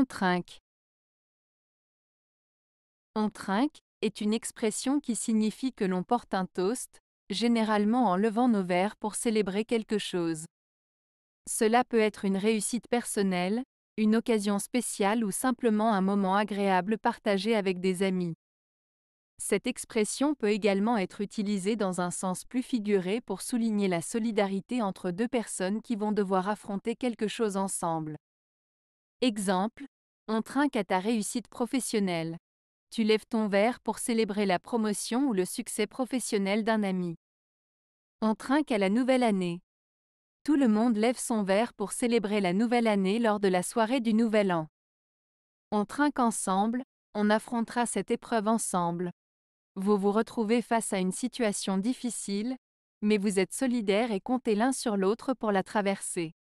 On trinque est une expression qui signifie que l'on porte un toast, généralement en levant nos verres pour célébrer quelque chose. Cela peut être une réussite personnelle, une occasion spéciale ou simplement un moment agréable partagé avec des amis. Cette expression peut également être utilisée dans un sens plus figuré pour souligner la solidarité entre deux personnes qui vont devoir affronter quelque chose ensemble. Exemple, on trinque à ta réussite professionnelle. Tu lèves ton verre pour célébrer la promotion ou le succès professionnel d'un ami. On trinque à la nouvelle année. Tout le monde lève son verre pour célébrer la nouvelle année lors de la soirée du Nouvel An. On trinque ensemble, on affrontera cette épreuve ensemble. Vous vous retrouvez face à une situation difficile, mais vous êtes solidaires et comptez l'un sur l'autre pour la traverser.